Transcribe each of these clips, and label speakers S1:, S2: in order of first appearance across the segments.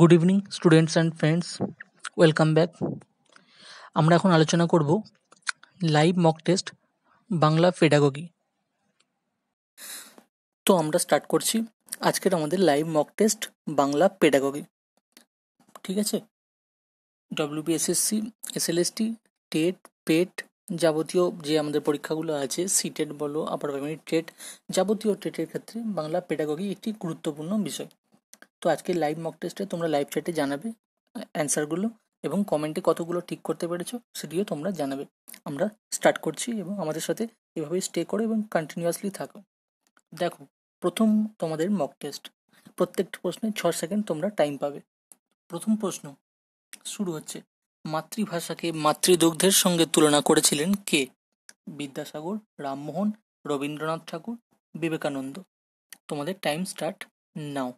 S1: good evening students and friends welcome back আমরা এখন আলোচনা করব live mock test Bangla pedagogy তো আমরা স্টার্ট করছি আজকের আমাদের live mock test Bangla pedagogy ঠিক আছে ডব্লিউবিএসএসসি এসএলএসটি টেট পেট যাবতীয় যে আমাদের পরীক্ষাগুলো আছে সিটেট e বলো আপার প্রাইমারি টেট যাবতীয় টেটের e ক্ষেত্রে বাংলা পেডাগোগি একটি গুরুত্বপূর্ণ বিষয় তো আজকের লাইভ মক টেস্টে তোমরা লাইভ চ্যাটে জানাবে অ্যান্সারগুলো এবং কমেন্টে কতগুলো ঠিক করতে পেরেছো সেটিও তোমরা জানাবে আমরা স্টার্ট করছি এবং আমাদের সাথে এভাবে স্টে করো এবং কন্টিনিউয়াসলি থাকো দেখো প্রথম তোমাদের মক টেস্ট প্রত্যেকটা প্রশ্নে ছ সেকেন্ড তোমরা টাইম পাবে প্রথম প্রশ্ন শুরু হচ্ছে মাতৃভাষাকে মাতৃদুগ্ধের সঙ্গে তুলনা করেছিলেন কে বিদ্যাসাগর রামমোহন রবীন্দ্রনাথ ঠাকুর বিবেকানন্দ তোমাদের টাইম স্টার্ট নাও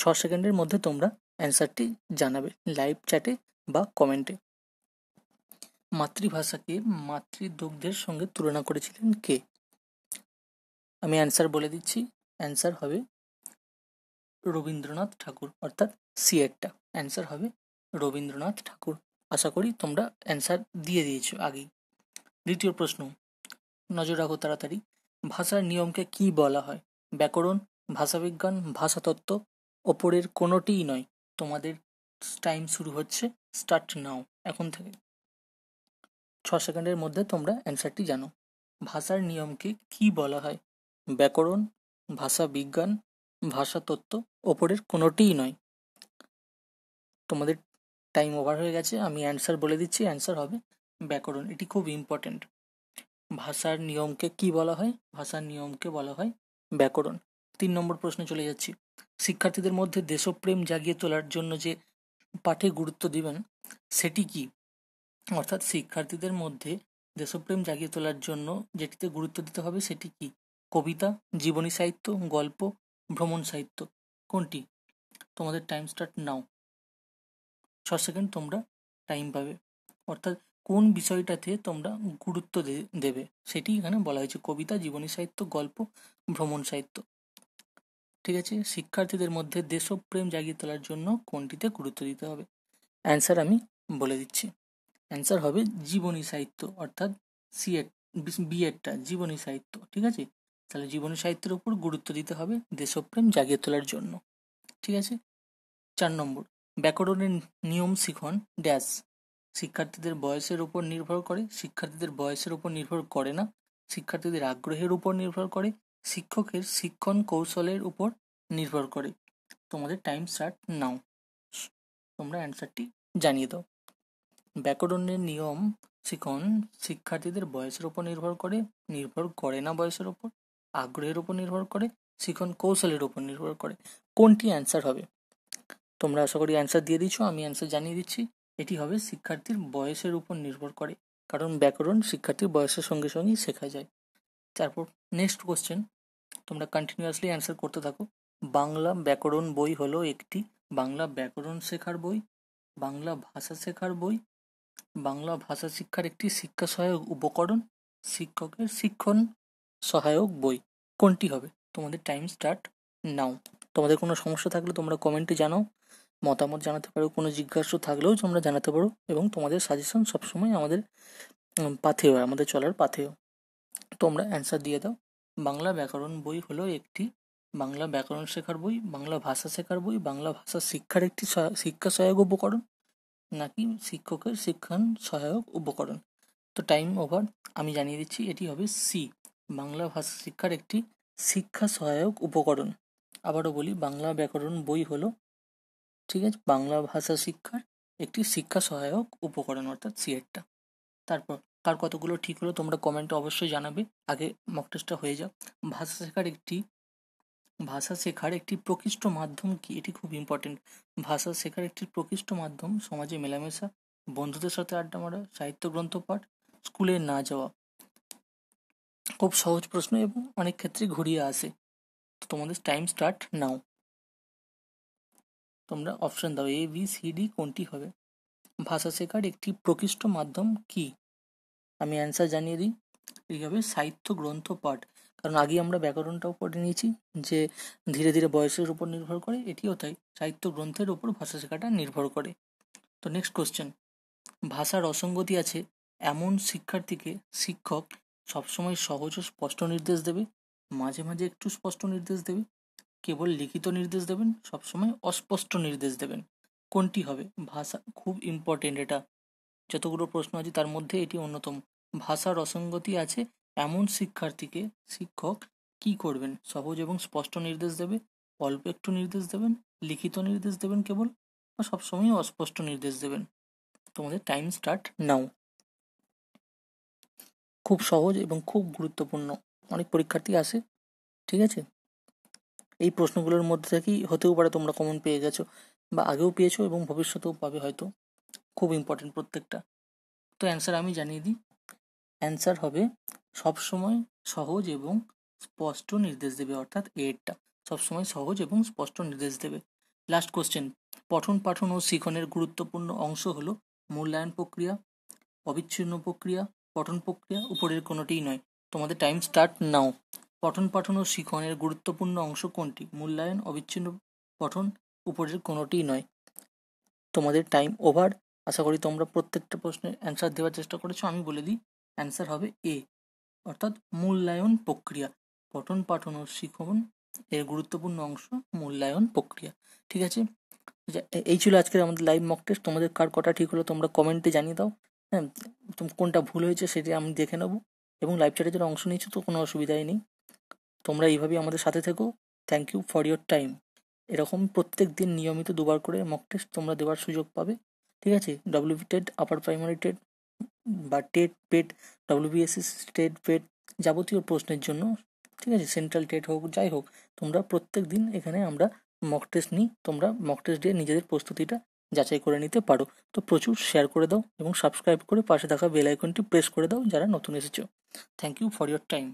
S1: ছ সেকেন্ডের মধ্যে তোমরা অ্যান্সারটি জানাবে লাইভ চ্যাটে বা কমেন্টে মাতৃভাষাকে মাতৃদুগ্ধের সঙ্গে তুলনা করেছিলেন কে আমি অ্যান্সার বলে দিচ্ছি অ্যান্সার হবে রবীন্দ্রনাথ ঠাকুর অর্থাৎ সি একটা অ্যান্সার হবে রবীন্দ্রনাথ ঠাকুর আশা করি তোমরা অ্যান্সার দিয়ে দিয়েছো আগেই দ্বিতীয় প্রশ্ন নজর রাখো তাড়াতাড়ি ভাষার নিয়মকে কি বলা হয় ব্যাকরণ ভাষাবিজ্ঞান ভাষাতত্ত্ব ওপরের কোনোটিই নয় তোমাদের টাইম শুরু হচ্ছে স্টার্ট নাও এখন থেকে ছ সেকেন্ডের মধ্যে তোমরা অ্যান্সারটি জানো ভাষার নিয়মকে কি বলা হয় ব্যাকরণ ভাষা বিজ্ঞান ভাষা তত্ত্ব ওপরের কোনোটিই নয় তোমাদের টাইম ওভার হয়ে গেছে আমি অ্যান্সার বলে দিচ্ছি অ্যান্সার হবে ব্যাকরণ এটি খুব ইম্পর্টেন্ট ভাষার নিয়মকে কি বলা হয় ভাষার নিয়মকে বলা হয় ব্যাকরণ তিন নম্বর প্রশ্নে চলে যাচ্ছি শিক্ষার্থীদের মধ্যে দেশপ্রেম জাগিয়ে তোলার জন্য যে পাঠে গুরুত্ব দিবেন সেটি কি অর্থাৎ শিক্ষার্থীদের মধ্যে দেশপ্রেম জাগিয়ে তোলার জন্য যেটিতে গুরুত্ব দিতে হবে সেটি কি কবিতা জীবনী সাহিত্য গল্প ভ্রমণ সাহিত্য কোনটি তোমাদের টাইম স্টার্ট নাও ছ সেকেন্ড তোমরা টাইম পাবে অর্থাৎ কোন বিষয়টাতে তোমরা গুরুত্ব দেবে সেটি এখানে বলা হয়েছে কবিতা জীবনী সাহিত্য গল্প ভ্রমণ সাহিত্য ঠিক আছে শিক্ষার্থীদের মধ্যে দেশপ্রেম জাগিয়ে তোলার জন্য কোনটিতে গুরুত্ব দিতে হবে অ্যান্সার আমি বলে দিচ্ছি অ্যান্সার হবে জীবনী সাহিত্য অর্থাৎ সিএড বিএডটা জীবনী সাহিত্য ঠিক আছে তাহলে জীবনী সাহিত্যের উপর গুরুত্ব দিতে হবে দেশপ্রেম জাগিয়ে তোলার জন্য ঠিক আছে চার নম্বর ব্যাকরণের নিয়ম শিখন ড্যাশ শিক্ষার্থীদের বয়সের উপর নির্ভর করে শিক্ষার্থীদের বয়সের উপর নির্ভর করে না শিক্ষার্থীদের আগ্রহের উপর নির্ভর করে শিক্ষকের শিক্ষণ কৌশলের উপর নির্ভর করে তোমাদের টাইম স্টার্ট নাও তোমরা অ্যান্সারটি জানিয়ে দাও ব্যাকরণের নিয়ম শিখন শিক্ষার্থীদের বয়সের উপর নির্ভর করে নির্ভর করে না বয়সের উপর আগ্রহের উপর নির্ভর করে শিখন কৌশলের উপর নির্ভর করে কোনটি অ্যান্সার হবে তোমরা আশা করি অ্যান্সার দিয়ে দিচ্ছ আমি অ্যান্সার জানিয়ে দিচ্ছি এটি হবে শিক্ষার্থীর বয়সের উপর নির্ভর করে কারণ ব্যাকরণ শিক্ষার্থীর বয়সের সঙ্গে সঙ্গেই শেখা যায় তারপর নেক্সট কোশ্চেন তোমরা কন্টিনিউয়াসলি অ্যান্সার করতে থাকো বাংলা ব্যাকরণ বই হলো একটি বাংলা ব্যাকরণ শেখার বই বাংলা ভাষা শেখার বই বাংলা ভাষা শিক্ষার একটি শিক্ষা সহায়ক উপকরণ শিক্ষকের শিক্ষণ সহায়ক বই কোনটি হবে তোমাদের টাইম স্টার্ট নাও তোমাদের কোনো সমস্যা থাকলে তোমরা কমেন্টে জানাও মতামত জানাতে পারো কোনো জিজ্ঞাসা থাকলেও তোমরা জানাতে পারো এবং তোমাদের সাজেশন সবসময় আমাদের পাথেয় আমাদের চলার পাথেয় তোমরা অ্যান্সার দিয়ে দাও বাংলা ব্যাকরণ বই হলো একটি বাংলা ব্যাকরণ শেখার বই বাংলা ভাষা শেখার বই বাংলা ভাষা শিক্ষার একটি শিক্ষা সহায়ক উপকরণ নাকি শিক্ষকের শিক্ষণ সহায়ক উপকরণ তো টাইম ওভার আমি জানিয়ে দিচ্ছি এটি হবে সি বাংলা ভাষা শিক্ষার একটি শিক্ষা সহায়ক উপকরণ আবারও বলি বাংলা ব্যাকরণ বই হলো ঠিক আছে বাংলা ভাষা শিক্ষার একটি শিক্ষা সহায়ক উপকরণ অর্থাৎ সিএরটা তারপর কার কতগুলো ঠিক হলো তোমরা কমেন্টে অবশ্যই জানাবে আগে মক টেস্টটা হয়ে যাও ভাষা শেখার একটি ভাষা শেখার একটি প্রকৃষ্ট মাধ্যম কি এটি খুব ইম্পর্টেন্ট ভাষা শেখার একটি প্রকৃষ্ট মাধ্যম সমাজে মেলামেশা বন্ধুদের সাথে আড্ডা মারা সাহিত্য গ্রন্থ পাঠ স্কুলে না যাওয়া খুব সহজ প্রশ্ন এবং অনেক ক্ষেত্রে ঘুরিয়ে আসে তো তোমাদের টাইম স্টার্ট নাও তোমরা অপশন দাও এ বি সি ডি কোনটি হবে ভাষা শেখার একটি প্রকৃষ্ট মাধ্যম কী আমি অ্যান্সার জানিয়ে দিই এই হবে সাহিত্য গ্রন্থ পাঠ কারণ আগেই আমরা ব্যাকরণটাও পড়ে নিয়েছি যে ধীরে ধীরে বয়সের উপর নির্ভর করে এটিও তাই সাহিত্য গ্রন্থের উপর ভাষা শেখাটা নির্ভর করে তো নেক্সট কোশ্চেন ভাষার অসঙ্গতি আছে এমন শিক্ষার্থীকে শিক্ষক সবসময় সহজ ও স্পষ্ট নির্দেশ দেবে মাঝে মাঝে একটু স্পষ্ট নির্দেশ দেবে কেবল লিখিত নির্দেশ দেবেন সবসময় অস্পষ্ট নির্দেশ দেবেন কোনটি হবে ভাষা খুব ইম্পর্টেন্ট এটা যতগুলো প্রশ্ন আছে তার মধ্যে এটি অন্যতম ভাষার অসঙ্গতি আছে এমন শিক্ষার্থীকে শিক্ষক কি করবেন সহজ এবং স্পষ্ট নির্দেশ দেবে অল্প একটু নির্দেশ দেবেন লিখিত নির্দেশ দেবেন কেবল বা সবসময় অস্পষ্ট নির্দেশ দেবেন তোমাদের টাইম স্টার্ট নাও খুব সহজ এবং খুব গুরুত্বপূর্ণ অনেক পরীক্ষার্থী আসে ঠিক আছে এই প্রশ্নগুলোর মধ্যে থেকেই হতেও পারে তোমরা কমন পেয়ে গেছো বা আগেও পেয়েছো এবং ভবিষ্যতেও পাবে হয়তো খুব ইম্পর্টেন্ট প্রত্যেকটা তো অ্যান্সার আমি জানিয়ে দিই অ্যান্সার হবে সবসময় সহজ এবং স্পষ্ট নির্দেশ দেবে অর্থাৎ এরটা সবসময় সহজ এবং স্পষ্ট নির্দেশ দেবে লাস্ট কোশ্চেন পঠন পাঠন ও শিখনের গুরুত্বপূর্ণ অংশ হল মূল্যায়ন প্রক্রিয়া অবিচ্ছিন্ন প্রক্রিয়া পঠন প্রক্রিয়া উপরের কোনোটিই নয় তোমাদের টাইম স্টার্ট নাও পঠন পাঠন ও শিখনের গুরুত্বপূর্ণ অংশ কোনটি মূল্যায়ন অবিচ্ছিন্ন পঠন উপরের কোনোটিই নয় তোমাদের টাইম ওভার আশা করি তোমরা প্রত্যেকটা প্রশ্নের অ্যান্সার দেওয়ার চেষ্টা করেছো আমি বলে দিই অ্যান্সার হবে এ অর্থাৎ মূল্যায়ন প্রক্রিয়া পঠন পাঠন ও শিখন এর গুরুত্বপূর্ণ অংশ মূল্যায়ন প্রক্রিয়া ঠিক আছে আচ্ছা, এই ছিল আজকের আমাদের লাইভ মক টেস্ট তোমাদের কার কটা ঠিক হলো তোমরা কমেন্টে জানিয়ে দাও হ্যাঁ তুমি কোনটা ভুল হয়েছে সেটা আমি দেখে নেবো এবং লাইভ চ্যাটে যারা অংশ নিয়েছো তো কোনো অসুবিধাই নেই তোমরা এইভাবেই আমাদের সাথে থেকো thank you for your time এরকম প্রত্যেক দিন নিয়মিত দুবার করে মক টেস্ট তোমরা দেওয়ার সুযোগ পাবে ঠিক আছে WB TET upper primary TET বা TET PET WBSSC state PET যাবতীয় প্রশ্নের জন্য ঠিক আছে সেন্ট্রাল টেট হোক যাই হোক তোমরা প্রত্যেক দিন এখানে আমরা মক টেস্ট নিই তোমরা মক টেস্ট দিয়ে নিজেদের প্রস্তুতিটা যাচাই করে নিতে পারো তো প্রচুর শেয়ার করে দাও এবং সাবস্ক্রাইব করে পাশে থাকা বেল আইকনটি প্রেস করে দাও যারা নতুন এসেছো thank you for your time